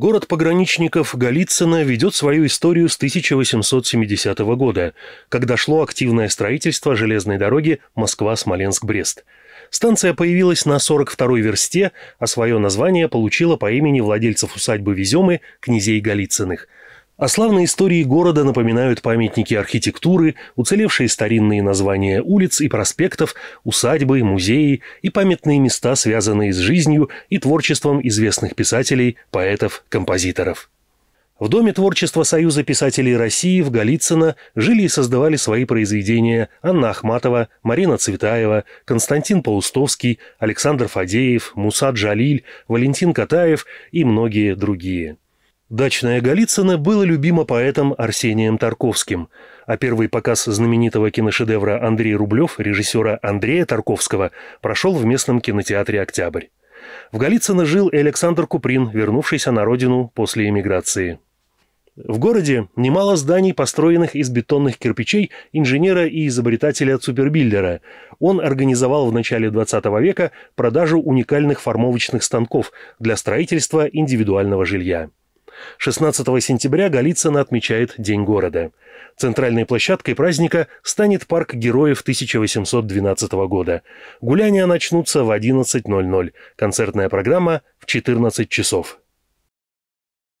Город пограничников Голицына ведет свою историю с 1870 года, когда шло активное строительство железной дороги Москва-Смоленск-Брест. Станция появилась на 42-й версте, а свое название получила по имени владельцев усадьбы Веземы, князей Голицыных – о а славной истории города напоминают памятники архитектуры, уцелевшие старинные названия улиц и проспектов, усадьбы, музеи и памятные места, связанные с жизнью и творчеством известных писателей, поэтов, композиторов. В Доме творчества Союза писателей России в Голицыно жили и создавали свои произведения Анна Ахматова, Марина Цветаева, Константин Паустовский, Александр Фадеев, Мусад Джалиль, Валентин Катаев и многие другие – Дачная Голицына была любима поэтом Арсением Тарковским, а первый показ знаменитого киношедевра Андрей Рублев, режиссера Андрея Тарковского, прошел в местном кинотеатре «Октябрь». В Голицыно жил и Александр Куприн, вернувшийся на родину после эмиграции. В городе немало зданий, построенных из бетонных кирпичей инженера и изобретателя Цупербиллера. Он организовал в начале 20 века продажу уникальных формовочных станков для строительства индивидуального жилья. 16 сентября Голицын отмечает День города. Центральной площадкой праздника станет парк героев 1812 года. Гуляния начнутся в 11.00. Концертная программа в 14 часов.